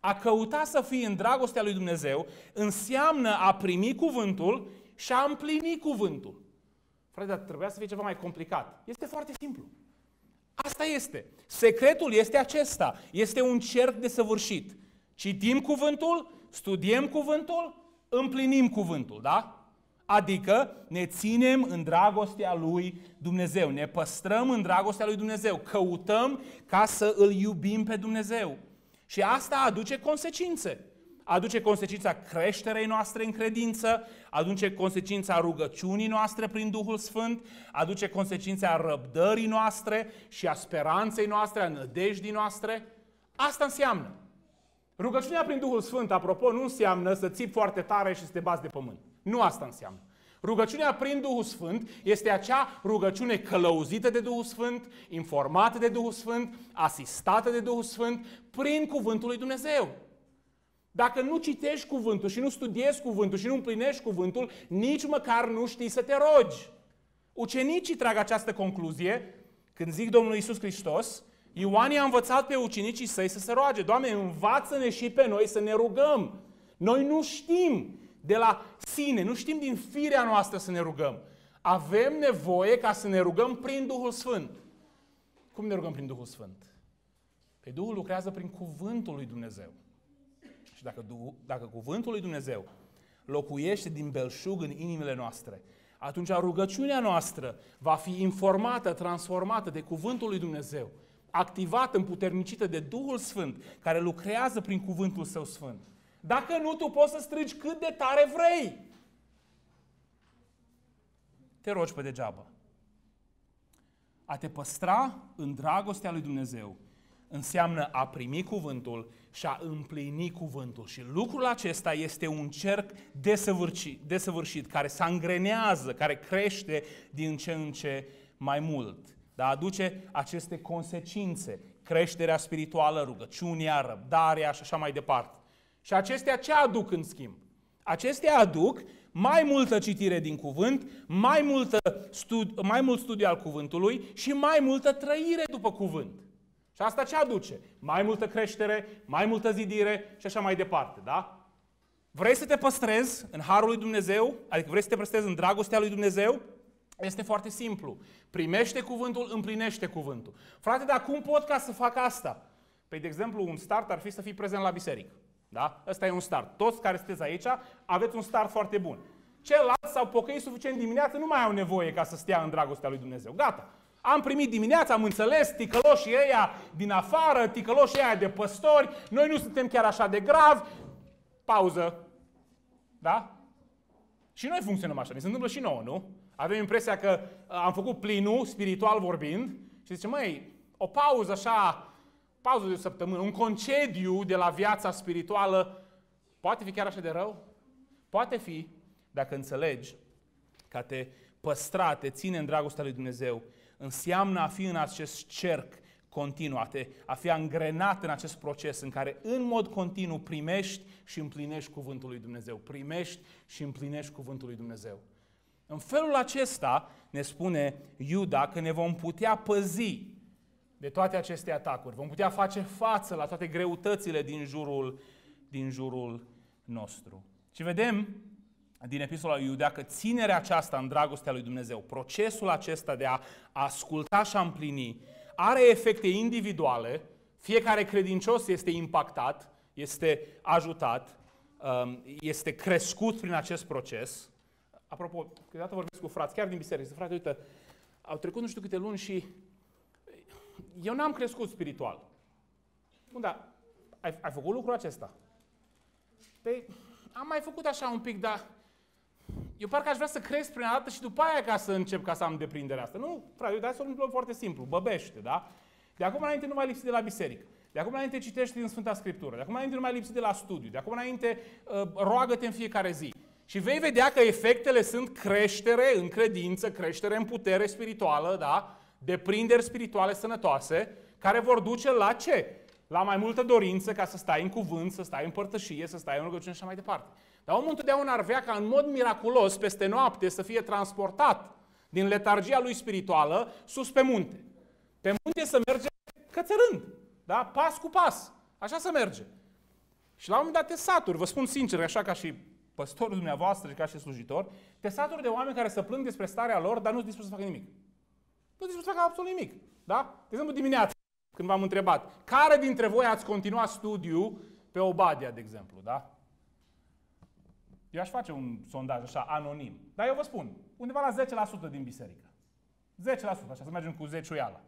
A căuta să fii în dragostea lui Dumnezeu înseamnă a primi cuvântul și a împlini cuvântul. Frate, dar trebuia să fie ceva mai complicat. Este foarte simplu. Asta este. Secretul este acesta. Este un cerc de săvârșit. Citim cuvântul, studiem cuvântul, împlinim cuvântul, da? Adică ne ținem în dragostea lui Dumnezeu, ne păstrăm în dragostea lui Dumnezeu, căutăm ca să îl iubim pe Dumnezeu. Și asta aduce consecințe aduce consecința creșterei noastre în credință, aduce consecința rugăciunii noastre prin Duhul Sfânt, aduce consecința răbdării noastre și a speranței noastre, a nădejdii noastre. Asta înseamnă. Rugăciunea prin Duhul Sfânt, apropo, nu înseamnă să ții foarte tare și să te bați de pământ. Nu asta înseamnă. Rugăciunea prin Duhul Sfânt este acea rugăciune călăuzită de Duhul Sfânt, informată de Duhul Sfânt, asistată de Duhul Sfânt, prin cuvântul lui Dumnezeu. Dacă nu citești cuvântul și nu studiezi cuvântul și nu împlinești cuvântul, nici măcar nu știi să te rogi. Ucenicii trag această concluzie când zic Domnul Isus Hristos, Ioan i-a învățat pe ucenicii săi să se roage. Doamne, învață-ne și pe noi să ne rugăm. Noi nu știm de la sine, nu știm din firea noastră să ne rugăm. Avem nevoie ca să ne rugăm prin Duhul Sfânt. Cum ne rugăm prin Duhul Sfânt? Pe păi Duhul lucrează prin cuvântul lui Dumnezeu. Și dacă, dacă cuvântul lui Dumnezeu locuiește din belșug în inimile noastre, atunci rugăciunea noastră va fi informată, transformată de cuvântul lui Dumnezeu, activată, împuternicită de Duhul Sfânt, care lucrează prin cuvântul său sfânt. Dacă nu, tu poți să strigi cât de tare vrei. Te rogi pe degeaba. A te păstra în dragostea lui Dumnezeu înseamnă a primi cuvântul și a împlini cuvântul. Și lucrul acesta este un cerc desăvârșit, desăvârșit care se angrenează, care crește din ce în ce mai mult. Dar aduce aceste consecințe, creșterea spirituală, rugăciunea, răbdarea și așa mai departe. Și acestea ce aduc în schimb? Acestea aduc mai multă citire din cuvânt, mai, multă studi- mai mult studiu al cuvântului și mai multă trăire după cuvânt. Și asta ce aduce? Mai multă creștere, mai multă zidire și așa mai departe, da? Vrei să te păstrezi în harul lui Dumnezeu? Adică vrei să te păstrezi în dragostea lui Dumnezeu? Este foarte simplu. Primește cuvântul, împlinește cuvântul. Frate, dar cum pot ca să fac asta? Păi, de exemplu, un start ar fi să fii prezent la biserică. Da? Ăsta e un start. Toți care sunteți aici aveți un start foarte bun. Celălalt sau pocăi suficient dimineață, nu mai au nevoie ca să stea în dragostea lui Dumnezeu. Gata. Am primit dimineața, am înțeles, ticăloșii ăia din afară, ticăloșii ăia de păstori, noi nu suntem chiar așa de gravi. Pauză. Da? Și noi funcționăm așa, ne se întâmplă și nouă, nu? Avem impresia că uh, am făcut plinul, spiritual vorbind, și zicem, măi, o pauză așa, pauză de o săptămână, un concediu de la viața spirituală, poate fi chiar așa de rău? Poate fi, dacă înțelegi că te păstra, te ține în dragostea lui Dumnezeu înseamnă a fi în acest cerc continuu, a, te, a fi angrenat în acest proces în care în mod continuu primești și împlinești cuvântul lui Dumnezeu. Primești și împlinești cuvântul lui Dumnezeu. În felul acesta, ne spune Iuda că ne vom putea păzi de toate aceste atacuri. Vom putea face față la toate greutățile din jurul, din jurul nostru. Și vedem din Epistola lui Iudea că ținerea aceasta în dragostea lui Dumnezeu, procesul acesta de a asculta și a împlini, are efecte individuale, fiecare credincios este impactat, este ajutat, um, este crescut prin acest proces. Apropo, câteodată vorbesc cu frați, chiar din biserică, frate, uite, au trecut nu știu câte luni și eu n-am crescut spiritual. Bun, dar ai, ai făcut lucrul acesta? Păi, am mai făcut așa un pic, dar eu parcă aș vrea să cresc prin dată și după aia ca să încep ca să am deprinderea asta. Nu, frate, eu să un foarte simplu, băbește, da? De acum înainte nu mai lipsi de la biserică. De acum înainte citești din Sfânta Scriptură. De acum înainte nu mai lipsi de la studiu. De acum înainte uh, roagă-te în fiecare zi. Și vei vedea că efectele sunt creștere în credință, creștere în putere spirituală, da? Deprinderi spirituale sănătoase, care vor duce la ce? La mai multă dorință ca să stai în cuvânt, să stai în părtășie, să stai în rugăciune și așa mai departe. Dar omul întotdeauna ar vrea ca în mod miraculos, peste noapte, să fie transportat din letargia lui spirituală sus pe munte. Pe munte să merge cățărând, da? pas cu pas. Așa să merge. Și la un moment dat te saturi, vă spun sincer, așa ca și păstorul dumneavoastră și ca și slujitor, te saturi de oameni care să plâng despre starea lor, dar nu ți dispus să facă nimic. Nu-s dispus să facă absolut nimic. Da? De exemplu, dimineața, când v-am întrebat, care dintre voi ați continuat studiul pe Obadia, de exemplu, da? Eu aș face un sondaj așa, anonim. Dar eu vă spun, undeva la 10% din biserică. 10%, așa, să mergem cu 10 uiala.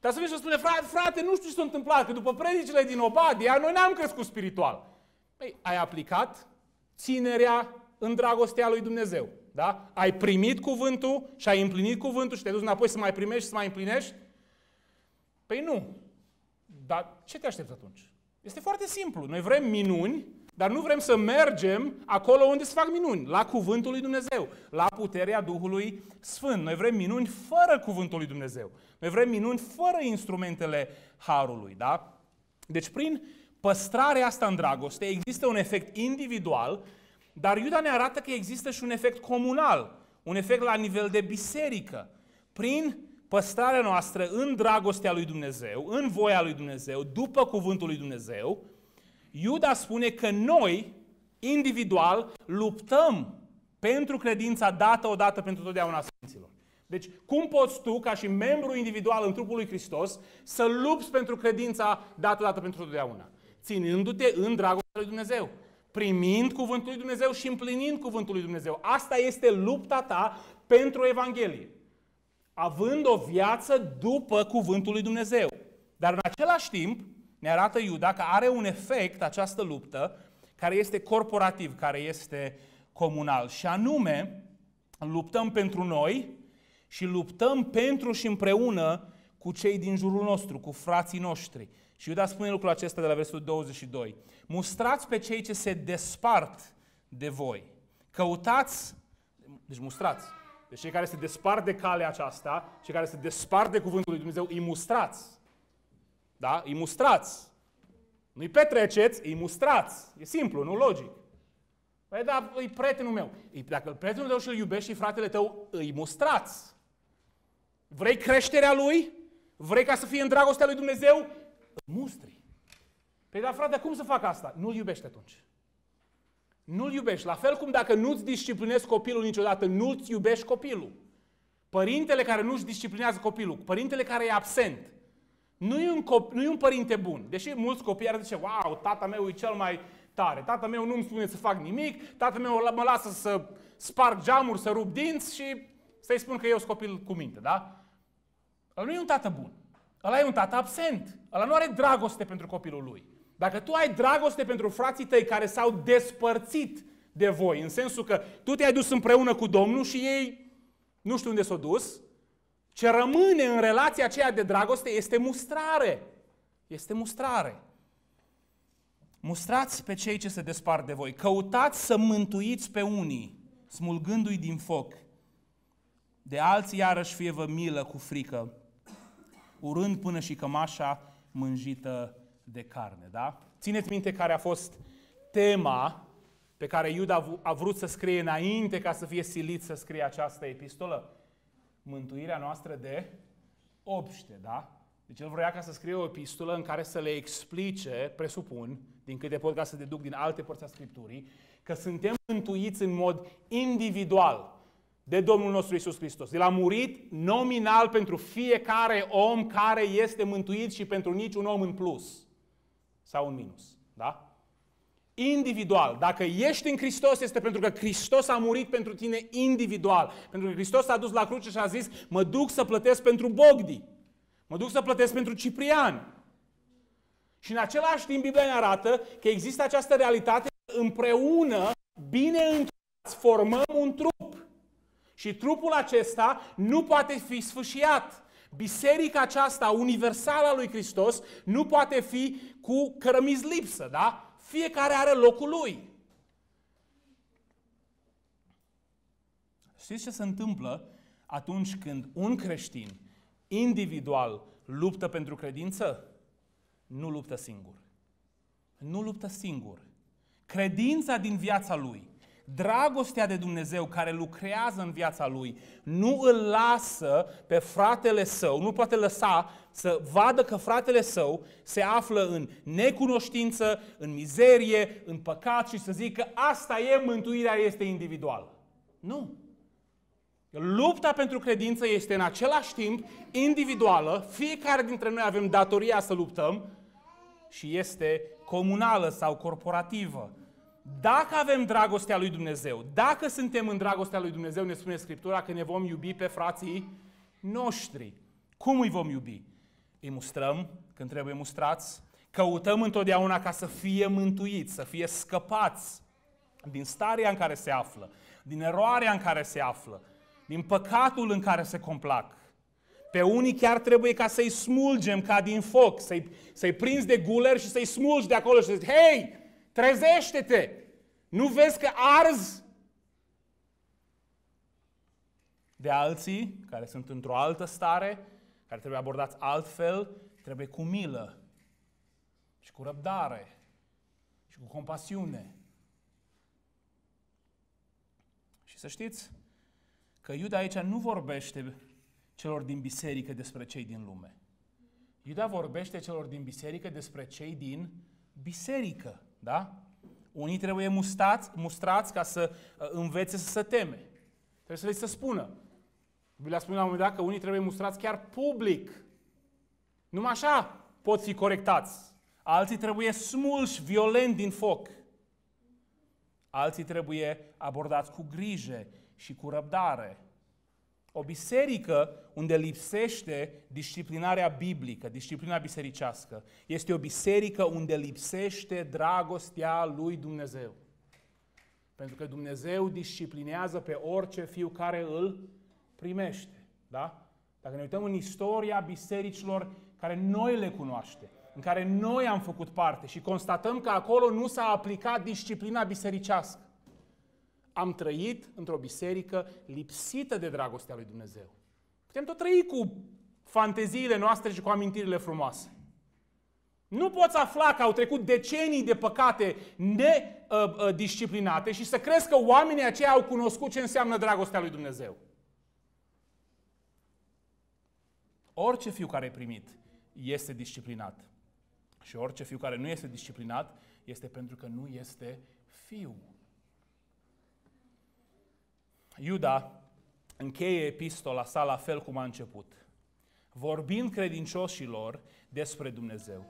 Dar să vii și spune, frate, frate, nu știu ce s-a întâmplat, că după predicile din Obadia, noi n-am crescut spiritual. Păi, ai aplicat ținerea în dragostea lui Dumnezeu. Da? Ai primit cuvântul și ai împlinit cuvântul și te-ai dus înapoi să mai primești și să mai împlinești? Păi nu. Dar ce te aștepți atunci? Este foarte simplu. Noi vrem minuni dar nu vrem să mergem acolo unde se fac minuni, la cuvântul lui Dumnezeu, la puterea Duhului Sfânt. Noi vrem minuni fără cuvântul lui Dumnezeu. Noi vrem minuni fără instrumentele harului, da? Deci prin păstrarea asta în dragoste există un efect individual, dar Iuda ne arată că există și un efect comunal, un efect la nivel de biserică. Prin păstrarea noastră în dragostea lui Dumnezeu, în voia lui Dumnezeu, după cuvântul lui Dumnezeu, Iuda spune că noi, individual, luptăm pentru credința dată odată pentru totdeauna Sfinților. Deci, cum poți tu, ca și membru individual în trupul lui Hristos, să lupți pentru credința dată odată pentru totdeauna? Ținându-te în dragostea lui Dumnezeu. Primind cuvântul lui Dumnezeu și împlinind cuvântul lui Dumnezeu. Asta este lupta ta pentru Evanghelie. Având o viață după cuvântul lui Dumnezeu. Dar în același timp, ne arată Iuda că are un efect această luptă care este corporativ, care este comunal. Și anume, luptăm pentru noi și luptăm pentru și împreună cu cei din jurul nostru, cu frații noștri. Și Iuda spune lucrul acesta de la versetul 22. Mustrați pe cei ce se despart de voi. Căutați, deci mustrați, deci cei care se despart de calea aceasta, cei care se despart de cuvântul lui Dumnezeu, îi mustrați. Da? Îi mustrați. Nu-i petreceți, îi mustrați. E simplu, nu logic. Păi da, e prietenul meu. Dacă prietenul tău și-l iubești și fratele tău, îi mustrați. Vrei creșterea lui? Vrei ca să fie în dragostea lui Dumnezeu? Îl mustri. Păi da, frate, cum să fac asta? Nu-l iubești atunci. Nu-l iubești. La fel cum dacă nu-ți disciplinezi copilul niciodată, nu-ți iubești copilul. Părintele care nu-și disciplinează copilul, părintele care e absent, nu e, un cop- nu e un părinte bun. Deși mulți copii ar zice, wow, tata meu e cel mai tare. Tata meu nu-mi spune să fac nimic, tata meu mă lasă să sparg geamuri, să rup dinți și să-i spun că eu sunt copil cu minte, da? Ăla nu e un tată bun. Ăla e un tată absent. Ăla nu are dragoste pentru copilul lui. Dacă tu ai dragoste pentru frații tăi care s-au despărțit de voi, în sensul că tu te-ai dus împreună cu Domnul și ei nu știu unde s-au dus, ce rămâne în relația aceea de dragoste este mustrare. Este mustrare. Mustrați pe cei ce se despart de voi. Căutați să mântuiți pe unii, smulgându-i din foc. De alții iarăși fie vă milă cu frică, urând până și cămașa mânjită de carne. Da? Țineți minte care a fost tema pe care Iuda a vrut să scrie înainte ca să fie silit să scrie această epistolă? mântuirea noastră de obște, da? Deci el vrea ca să scrie o epistolă în care să le explice, presupun, din câte pot ca să deduc din alte părți a Scripturii, că suntem mântuiți în mod individual de Domnul nostru Isus Hristos. El a murit nominal pentru fiecare om care este mântuit și pentru niciun om în plus sau în minus. Da? individual. Dacă ești în Hristos, este pentru că Hristos a murit pentru tine individual. Pentru că Hristos a dus la cruce și a zis, mă duc să plătesc pentru Bogdi. Mă duc să plătesc pentru Ciprian. Și în același timp Biblia ne arată că există această realitate împreună, bine încheiați, formăm un trup. Și trupul acesta nu poate fi sfâșiat. Biserica aceasta universală a lui Hristos nu poate fi cu cărămizi lipsă, da? Fiecare are locul lui. Știți ce se întâmplă atunci când un creștin individual luptă pentru credință? Nu luptă singur. Nu luptă singur. Credința din viața lui Dragostea de Dumnezeu care lucrează în viața lui nu îl lasă pe fratele său, nu poate lăsa să vadă că fratele său se află în necunoștință, în mizerie, în păcat și să zică asta e, mântuirea este individuală. Nu. Lupta pentru credință este în același timp individuală, fiecare dintre noi avem datoria să luptăm și este comunală sau corporativă dacă avem dragostea lui Dumnezeu, dacă suntem în dragostea lui Dumnezeu, ne spune Scriptura că ne vom iubi pe frații noștri. Cum îi vom iubi? Îi mustrăm când trebuie mustrați, căutăm întotdeauna ca să fie mântuiți, să fie scăpați din starea în care se află, din eroarea în care se află, din păcatul în care se complac. Pe unii chiar trebuie ca să-i smulgem ca din foc, să-i, să prinzi de guler și să-i smulgi de acolo și să zici, hei, Trezește-te! Nu vezi că arzi? De alții care sunt într-o altă stare, care trebuie abordați altfel, trebuie cu milă și cu răbdare și cu compasiune. Și să știți că Iuda aici nu vorbește celor din biserică despre cei din lume. Iuda vorbește celor din biserică despre cei din biserică. Da? Unii trebuie mustați, mustrați ca să uh, învețe să se teme. Trebuie să le se spună. Biblia spune la un moment dat că unii trebuie mustrați chiar public. Numai așa pot fi corectați. Alții trebuie smulși, violent din foc. Alții trebuie abordați cu grijă și cu răbdare. O biserică unde lipsește disciplinarea biblică, disciplina bisericească, este o biserică unde lipsește dragostea lui Dumnezeu. Pentru că Dumnezeu disciplinează pe orice fiu care îl primește. Da? Dacă ne uităm în istoria bisericilor care noi le cunoaște, în care noi am făcut parte și constatăm că acolo nu s-a aplicat disciplina bisericească, am trăit într-o biserică lipsită de dragostea lui Dumnezeu. Putem tot trăi cu fanteziile noastre și cu amintirile frumoase. Nu poți afla că au trecut decenii de păcate nedisciplinate uh, uh, și să crezi că oamenii aceia au cunoscut ce înseamnă dragostea lui Dumnezeu. Orice fiu care e primit este disciplinat. Și orice fiu care nu este disciplinat este pentru că nu este fiu. Iuda încheie epistola sa la fel cum a început, vorbind credincioșilor despre Dumnezeu,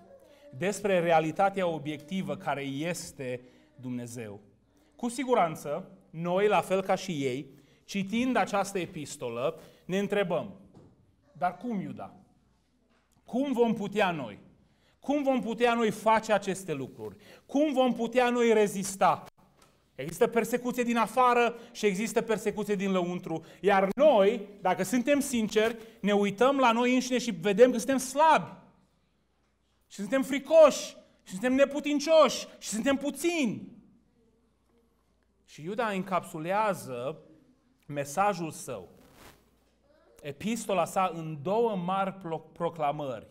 despre realitatea obiectivă care este Dumnezeu. Cu siguranță, noi, la fel ca și ei, citind această epistolă, ne întrebăm, dar cum Iuda? Cum vom putea noi? Cum vom putea noi face aceste lucruri? Cum vom putea noi rezista? Există persecuție din afară și există persecuție din lăuntru. Iar noi, dacă suntem sinceri, ne uităm la noi înșine și vedem că suntem slabi. Și suntem fricoși, și suntem neputincioși, și suntem puțini. Și Iuda încapsulează mesajul său, epistola sa, în două mari proclamări.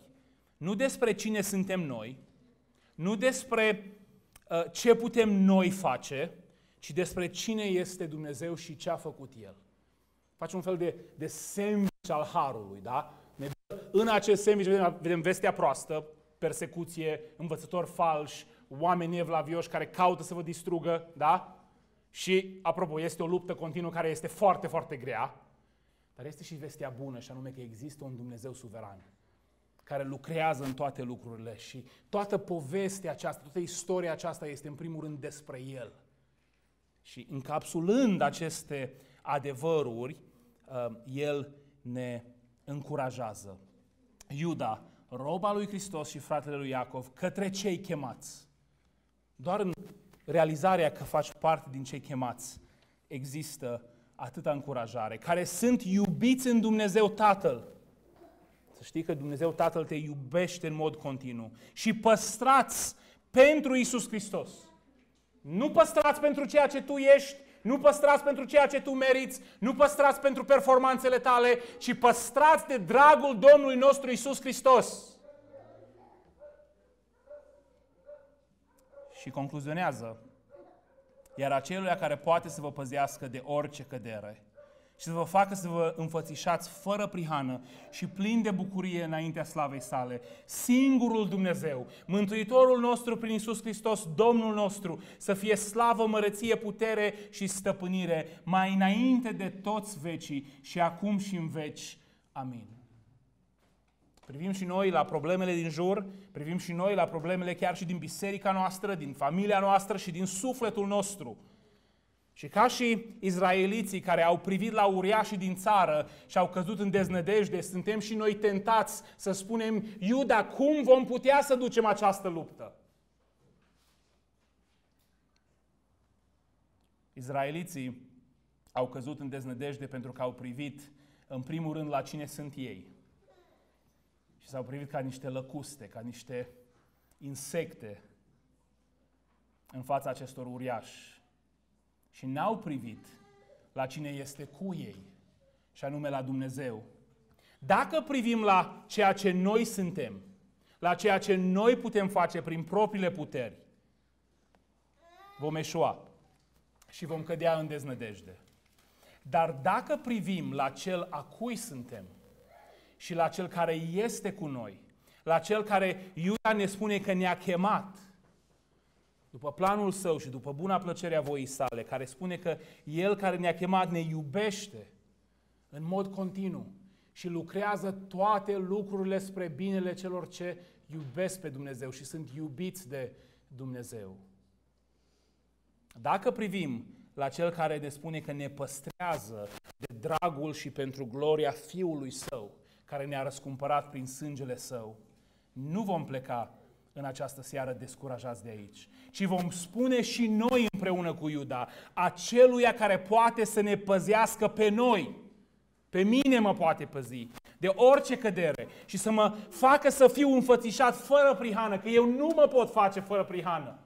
Nu despre cine suntem noi, nu despre uh, ce putem noi face, ci despre cine este Dumnezeu și ce a făcut El. Face un fel de, de sandwich al harului, da? Ne, în acest sandwich vedem, vedem vestea proastă, persecuție, învățători falși, oameni evlavioși care caută să vă distrugă, da? Și, apropo, este o luptă continuă care este foarte, foarte grea, dar este și vestea bună, și anume că există un Dumnezeu suveran care lucrează în toate lucrurile și toată povestea aceasta, toată istoria aceasta este în primul rând despre El. Și încapsulând aceste adevăruri, um, el ne încurajează. Iuda, roba lui Hristos și fratele lui Iacov, către cei chemați. Doar în realizarea că faci parte din cei chemați există atâta încurajare, care sunt iubiți în Dumnezeu Tatăl. Să știi că Dumnezeu Tatăl te iubește în mod continuu și păstrați pentru Isus Hristos. Nu păstrați pentru ceea ce tu ești, nu păstrați pentru ceea ce tu meriți, nu păstrați pentru performanțele tale, ci păstrați de dragul Domnului nostru Isus Hristos. Și concluzionează, iar acelui care poate să vă păzească de orice cădere și să vă facă să vă înfățișați fără prihană și plin de bucurie înaintea slavei sale. Singurul Dumnezeu, Mântuitorul nostru prin Isus Hristos, Domnul nostru, să fie slavă, măreție, putere și stăpânire mai înainte de toți vecii și acum și în veci. Amin. Privim și noi la problemele din jur, privim și noi la problemele chiar și din biserica noastră, din familia noastră și din sufletul nostru. Și ca și izraeliții care au privit la uriașii din țară și au căzut în deznădejde, suntem și noi tentați să spunem, Iuda, cum vom putea să ducem această luptă? Izraeliții au căzut în deznădejde pentru că au privit, în primul rând, la cine sunt ei. Și s-au privit ca niște lăcuste, ca niște insecte în fața acestor uriași și n-au privit la cine este cu ei, și anume la Dumnezeu. Dacă privim la ceea ce noi suntem, la ceea ce noi putem face prin propriile puteri, vom eșua și vom cădea în deznădejde. Dar dacă privim la cel a cui suntem și la cel care este cu noi, la cel care Iuda ne spune că ne-a chemat, după planul său și după buna plăcerea a voii sale, care spune că El care ne-a chemat ne iubește în mod continuu și lucrează toate lucrurile spre binele celor ce iubesc pe Dumnezeu și sunt iubiți de Dumnezeu. Dacă privim la Cel care ne spune că ne păstrează de dragul și pentru gloria Fiului Său, care ne-a răscumpărat prin sângele Său, nu vom pleca în această seară descurajați de aici, ci vom spune și noi împreună cu Iuda, aceluia care poate să ne păzească pe noi, pe mine mă poate păzi de orice cădere și să mă facă să fiu înfățișat fără prihană, că eu nu mă pot face fără prihană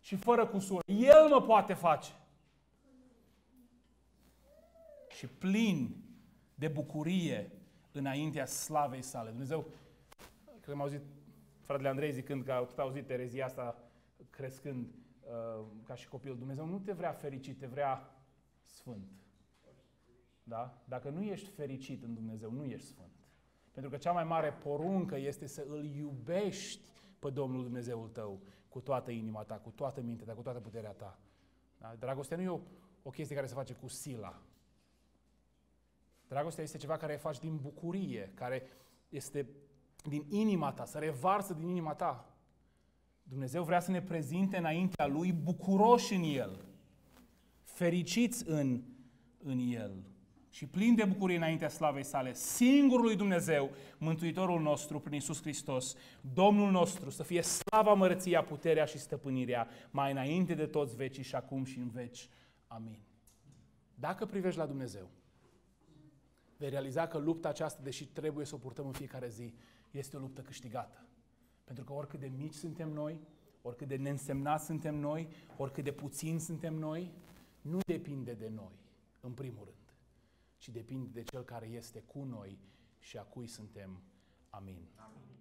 și fără cusură. El mă poate face. Și plin de bucurie înaintea slavei sale. Dumnezeu, cred că am auzit fratele Andrei zicând că au tot auzit terezia asta crescând uh, ca și copil. Dumnezeu nu te vrea fericit, te vrea sfânt. Da? Dacă nu ești fericit în Dumnezeu, nu ești sfânt. Pentru că cea mai mare poruncă este să îl iubești pe Domnul Dumnezeul tău cu toată inima ta, cu toată mintea ta, cu toată puterea ta. Da? Dragostea nu e o, o chestie care se face cu sila. Dragostea este ceva care faci din bucurie, care este din inima ta, să revarsă din inima ta. Dumnezeu vrea să ne prezinte înaintea Lui bucuroși în El, fericiți în, în El și plini de bucurie înaintea slavei sale, singurului Dumnezeu, Mântuitorul nostru prin Isus Hristos, Domnul nostru, să fie slava, mărăția, puterea și stăpânirea mai înainte de toți vecii și acum și în veci. Amin. Dacă privești la Dumnezeu, vei realiza că lupta aceasta, deși trebuie să o purtăm în fiecare zi, este o luptă câștigată. Pentru că oricât de mici suntem noi, oricât de neînsemnați suntem noi, oricât de puțini suntem noi, nu depinde de noi, în primul rând, ci depinde de Cel care este cu noi și a cui suntem. Amin. Amin.